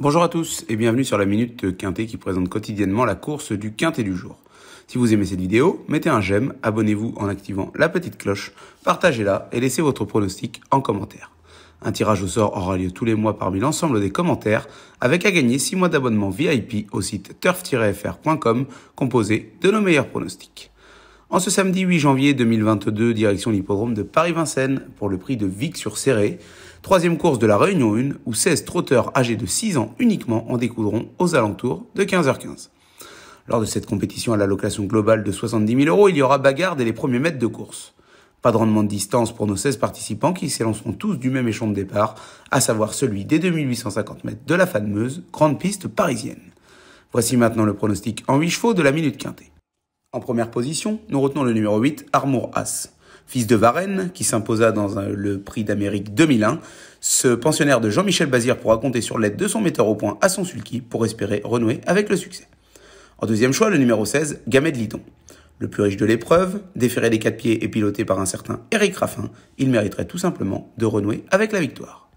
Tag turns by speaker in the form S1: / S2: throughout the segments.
S1: Bonjour à tous et bienvenue sur la Minute Quintet qui présente quotidiennement la course du Quintet du jour. Si vous aimez cette vidéo, mettez un j'aime, abonnez-vous en activant la petite cloche, partagez-la et laissez votre pronostic en commentaire. Un tirage au sort aura lieu tous les mois parmi l'ensemble des commentaires, avec à gagner 6 mois d'abonnement VIP au site turf-fr.com composé de nos meilleurs pronostics. En ce samedi 8 janvier 2022, direction l'hippodrome de Paris-Vincennes pour le prix de Vic sur Serré. Troisième course de la Réunion 1, où 16 trotteurs âgés de 6 ans uniquement en découdront aux alentours de 15h15. Lors de cette compétition à la location globale de 70 000 euros, il y aura bagarre dès les premiers mètres de course. Pas de rendement de distance pour nos 16 participants qui s'élanceront tous du même échelon de départ, à savoir celui des 2850 mètres de la fameuse grande piste parisienne. Voici maintenant le pronostic en 8 chevaux de la minute quintée. En première position, nous retenons le numéro 8, Armour As fils de Varenne, qui s'imposa dans le prix d'Amérique 2001. Ce pensionnaire de Jean-Michel Bazir pourra compter sur l'aide de son metteur au point à son sulky pour espérer renouer avec le succès. En deuxième choix, le numéro 16, Gamet de Lidon. Le plus riche de l'épreuve, déféré des quatre pieds et piloté par un certain Eric Raffin, il mériterait tout simplement de renouer avec la victoire.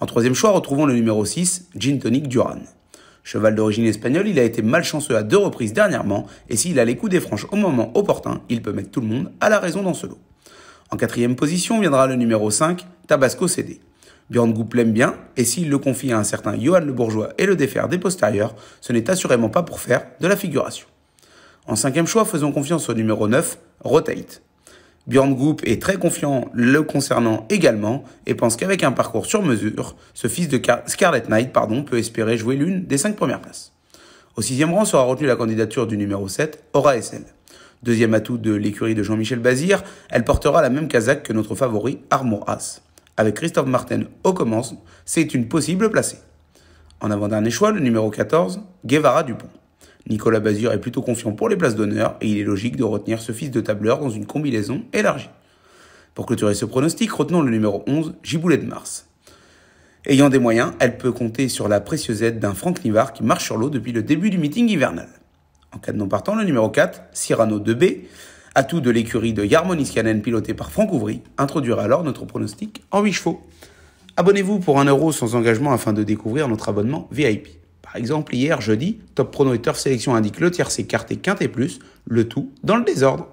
S1: En troisième choix, retrouvons le numéro 6, Gin Tonic Duran. Cheval d'origine espagnole, il a été malchanceux à deux reprises dernièrement, et s'il a les coups des franches au moment opportun, il peut mettre tout le monde à la raison dans ce lot. En quatrième position viendra le numéro 5, Tabasco CD. Bjorn Goup l'aime bien, et s'il le confie à un certain Johan Le Bourgeois et le défaire des postérieurs, ce n'est assurément pas pour faire de la figuration. En cinquième choix, faisons confiance au numéro 9, Rotate. Bjorn Goup est très confiant le concernant également et pense qu'avec un parcours sur mesure, ce fils de Scarlet Knight pardon, peut espérer jouer l'une des cinq premières places. Au sixième rang sera retenue la candidature du numéro 7, Aura SL. Deuxième atout de l'écurie de Jean-Michel Bazir, elle portera la même casaque que notre favori Armour As. Avec Christophe Martin au commence, c'est une possible placée. En avant-dernier choix, le numéro 14, Guevara Dupont. Nicolas Bazir est plutôt confiant pour les places d'honneur et il est logique de retenir ce fils de tableur dans une combinaison élargie. Pour clôturer ce pronostic, retenons le numéro 11, Giboulet de Mars. Ayant des moyens, elle peut compter sur la précieuse aide d'un Franck Nivard qui marche sur l'eau depuis le début du meeting hivernal. En cas de non partant, le numéro 4, Cyrano 2B, atout de l'écurie de Yarmoniskanen piloté par Franck Ouvry, introduira alors notre pronostic en 8 chevaux. Abonnez-vous pour 1€ euro sans engagement afin de découvrir notre abonnement VIP. Par exemple, hier jeudi, Top Prono et Turf Sélection indique le tiers et quinte et plus, le tout dans le désordre.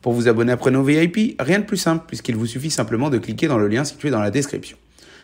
S1: Pour vous abonner à Prono VIP, rien de plus simple puisqu'il vous suffit simplement de cliquer dans le lien situé dans la description.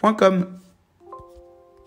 S1: com